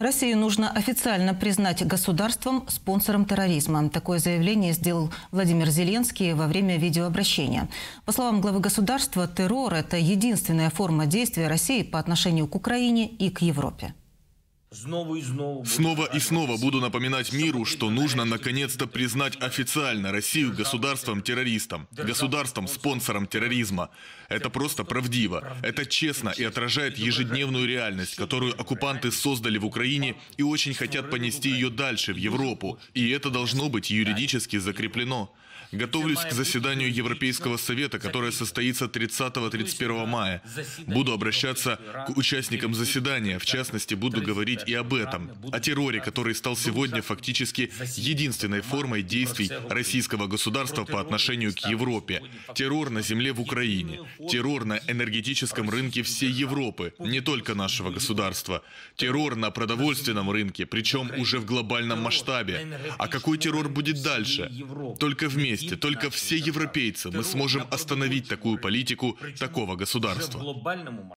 Россию нужно официально признать государством спонсором терроризма. Такое заявление сделал Владимир Зеленский во время видеообращения. По словам главы государства, террор – это единственная форма действия России по отношению к Украине и к Европе. Снова и снова буду напоминать миру, что нужно наконец-то признать официально Россию государством-террористом, государством-спонсором терроризма. Это просто правдиво, это честно и отражает ежедневную реальность, которую оккупанты создали в Украине и очень хотят понести ее дальше, в Европу. И это должно быть юридически закреплено. Готовлюсь к заседанию Европейского совета, которое состоится 30-31 мая. Буду обращаться к участникам заседания, в частности, буду говорить вспомнить и об этом, о терроре, который стал сегодня фактически единственной формой действий российского государства по отношению к Европе. Террор на земле в Украине, террор на энергетическом рынке всей Европы, не только нашего государства, террор на продовольственном рынке, причем уже в глобальном масштабе. А какой террор будет дальше? Только вместе, только все европейцы мы сможем остановить такую политику такого государства.